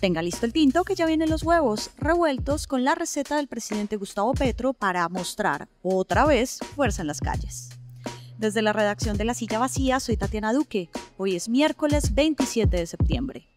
Tenga listo el tinto que ya vienen los huevos revueltos con la receta del presidente Gustavo Petro para mostrar otra vez fuerza en las calles. Desde la redacción de La Silla Vacía soy Tatiana Duque. Hoy es miércoles 27 de septiembre.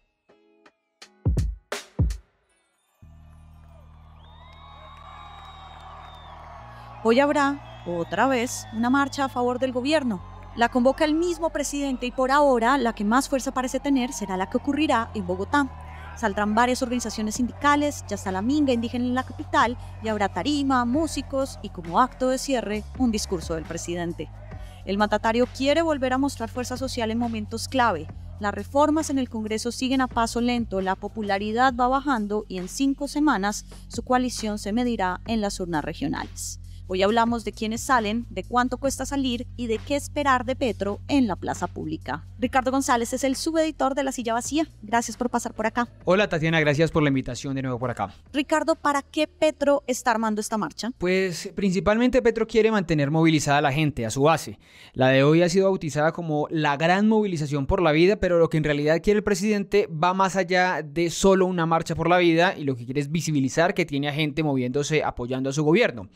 Hoy habrá, otra vez, una marcha a favor del gobierno. La convoca el mismo presidente y por ahora la que más fuerza parece tener será la que ocurrirá en Bogotá Saldrán varias organizaciones sindicales, ya está la minga indígena en la capital y habrá tarima, músicos y como acto de cierre, un discurso del presidente. El mandatario quiere volver a mostrar fuerza social en momentos clave. Las reformas en el Congreso siguen a paso lento, la popularidad va bajando y en cinco semanas su coalición se medirá en las urnas regionales. Hoy hablamos de quiénes salen, de cuánto cuesta salir y de qué esperar de Petro en la plaza pública. Ricardo González es el subeditor de La Silla Vacía. Gracias por pasar por acá. Hola Tatiana, gracias por la invitación de nuevo por acá. Ricardo, ¿para qué Petro está armando esta marcha? Pues principalmente Petro quiere mantener movilizada a la gente, a su base. La de hoy ha sido bautizada como la gran movilización por la vida, pero lo que en realidad quiere el presidente va más allá de solo una marcha por la vida y lo que quiere es visibilizar que tiene a gente moviéndose apoyando a su gobierno.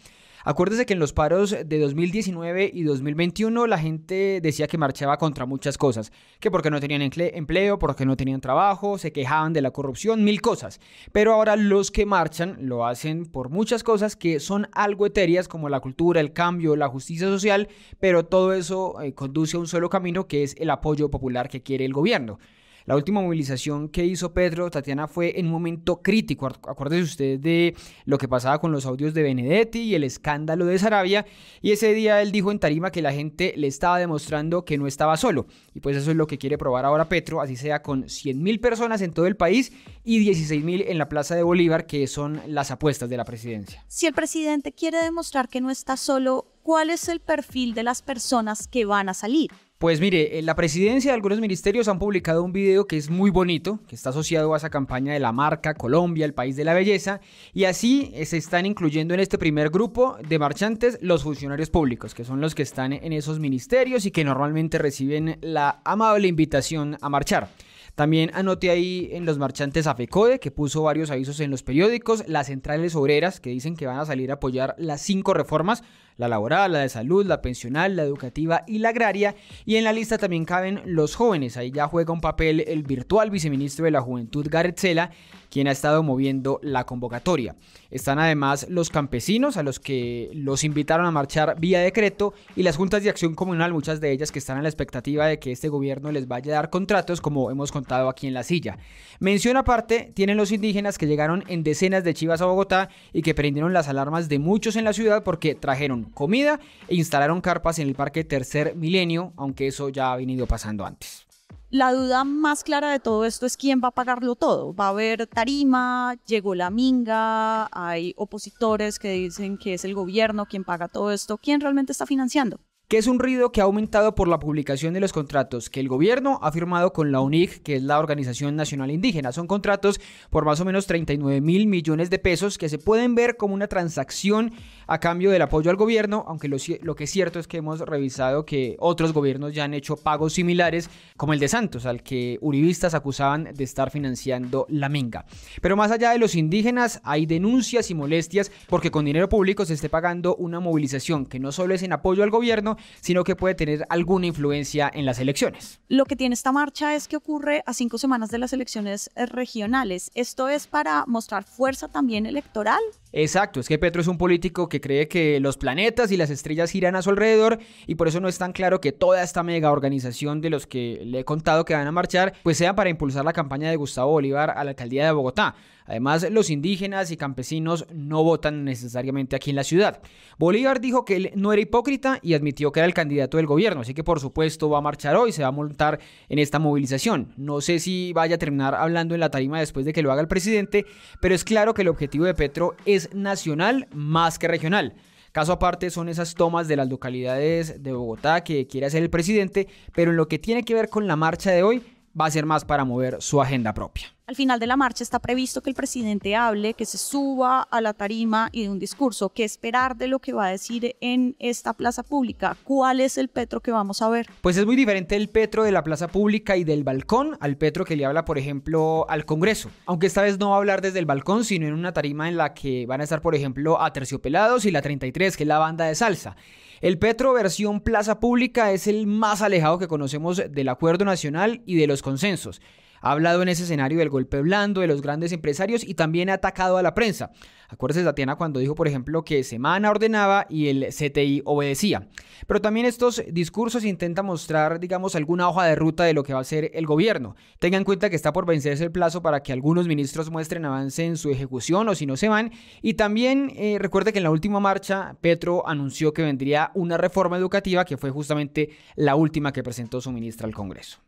Acuérdese que en los paros de 2019 y 2021 la gente decía que marchaba contra muchas cosas, que porque no tenían empleo, porque no tenían trabajo, se quejaban de la corrupción, mil cosas. Pero ahora los que marchan lo hacen por muchas cosas que son algo etéreas como la cultura, el cambio, la justicia social, pero todo eso eh, conduce a un solo camino que es el apoyo popular que quiere el gobierno. La última movilización que hizo Pedro Tatiana, fue en un momento crítico. Acuérdese usted de lo que pasaba con los audios de Benedetti y el escándalo de Sarabia. Y ese día él dijo en Tarima que la gente le estaba demostrando que no estaba solo. Y pues eso es lo que quiere probar ahora Petro, así sea con 100 mil personas en todo el país y 16 mil en la Plaza de Bolívar, que son las apuestas de la presidencia. Si el presidente quiere demostrar que no está solo, ¿cuál es el perfil de las personas que van a salir? Pues mire, eh, la presidencia de algunos ministerios han publicado un video que es muy bonito, que está asociado a esa campaña de la marca Colombia, el país de la belleza, y así eh, se están incluyendo en este primer grupo de marchantes los funcionarios públicos, que son los que están en esos ministerios y que normalmente reciben la amable invitación a marchar. También anote ahí en los marchantes a que puso varios avisos en los periódicos, las centrales obreras, que dicen que van a salir a apoyar las cinco reformas, la laboral, la de salud, la pensional, la educativa y la agraria. Y en la lista también caben los jóvenes. Ahí ya juega un papel el virtual viceministro de la Juventud, Gareth Sela, quien ha estado moviendo la convocatoria. Están además los campesinos, a los que los invitaron a marchar vía decreto, y las juntas de acción comunal, muchas de ellas que están a la expectativa de que este gobierno les vaya a dar contratos, como hemos contado aquí en la silla. Mención aparte, tienen los indígenas que llegaron en decenas de chivas a Bogotá y que prendieron las alarmas de muchos en la ciudad porque trajeron comida e instalaron carpas en el Parque Tercer Milenio, aunque eso ya ha venido pasando antes. La duda más clara de todo esto es quién va a pagarlo todo. Va a haber tarima, llegó la minga, hay opositores que dicen que es el gobierno quien paga todo esto. ¿Quién realmente está financiando? que es un ruido que ha aumentado por la publicación de los contratos que el gobierno ha firmado con la UNIC, que es la Organización Nacional Indígena. Son contratos por más o menos 39 mil millones de pesos que se pueden ver como una transacción a cambio del apoyo al gobierno, aunque lo, que es cierto es que hemos revisado que otros gobiernos ya han hecho pagos similares, como el de Santos, al que uribistas acusaban de estar financiando la minga. Pero más allá de los indígenas, hay denuncias y molestias porque con dinero público se esté pagando una movilización que no solo es en apoyo al gobierno, sino que puede tener alguna influencia en las elecciones. Lo que tiene esta marcha es que ocurre a cinco semanas de las elecciones eh, regionales. Esto es para mostrar fuerza también electoral Exacto, es que Petro es un político que cree que los planetas y las estrellas giran a su alrededor y por eso no es tan claro que toda esta mega organización de los que le he contado que van a marchar pues sea para impulsar la campaña de Gustavo Bolívar a la alcaldía de Bogotá. Además, los indígenas y campesinos no votan necesariamente aquí en la ciudad. Bolívar dijo que él no era hipócrita y admitió que era el candidato del gobierno, así que por supuesto va a marchar hoy, se va a montar en esta movilización. No sé si vaya a terminar hablando en la tarima después de que lo haga el presidente, pero es claro que el objetivo de Petro es nacional más que regional. Caso aparte son esas tomas de las localidades de Bogotá que quiere hacer el presidente, pero en lo que tiene que ver con la marcha de hoy va a ser más para mover su agenda propia. Al final de la marcha está previsto que el presidente hable, que se suba a la tarima y de un discurso. ¿Qué esperar de lo que va a decir en esta plaza pública? ¿Cuál es el Petro que vamos a ver? Pues es muy diferente el Petro de la plaza pública y del balcón al Petro que le habla, por ejemplo, al Congreso. Aunque esta vez no va a hablar desde el balcón, sino en una tarima en la que van a estar, por ejemplo, Aterciopelados y La 33, que es la banda de salsa. El Petro versión plaza pública es el más alejado que conocemos del acuerdo nacional y de los consensos. Ha hablado en ese escenario del golpe blando, de los grandes empresarios y también ha atacado a la prensa. Acuérdese Tatiana cuando dijo, por ejemplo, que Semana ordenaba y el CTI obedecía. Pero también estos discursos intentan mostrar, digamos, alguna hoja de ruta de lo que va a hacer el gobierno. Tengan en cuenta que está por vencerse el plazo para que algunos ministros muestren avance en su ejecución o si no se van. Y también eh, recuerde que en la última marcha Petro anunció que vendría una reforma educativa que fue justamente la última que presentó su ministra al Congreso.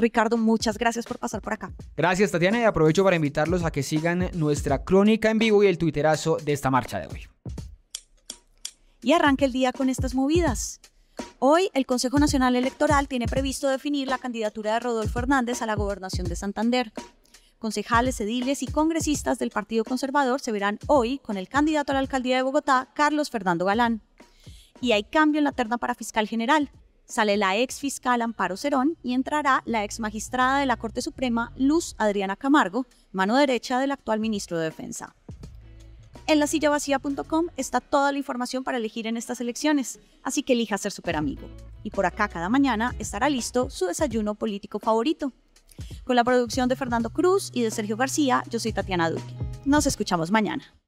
Ricardo, muchas gracias por pasar por acá. Gracias, Tatiana, y aprovecho para invitarlos a que sigan nuestra crónica en vivo y el tuiterazo de esta marcha de hoy. Y arranque el día con estas movidas. Hoy el Consejo Nacional Electoral tiene previsto definir la candidatura de Rodolfo Hernández a la gobernación de Santander. Concejales, ediles y congresistas del Partido Conservador se verán hoy con el candidato a la alcaldía de Bogotá, Carlos Fernando Galán. Y hay cambio en la terna para fiscal general sale la ex fiscal Amparo Cerón y entrará la ex magistrada de la Corte Suprema Luz Adriana Camargo, mano derecha del actual ministro de Defensa. En la vacía.com está toda la información para elegir en estas elecciones, así que elija ser super amigo. Y por acá cada mañana estará listo su desayuno político favorito. Con la producción de Fernando Cruz y de Sergio García, yo soy Tatiana Duque. Nos escuchamos mañana.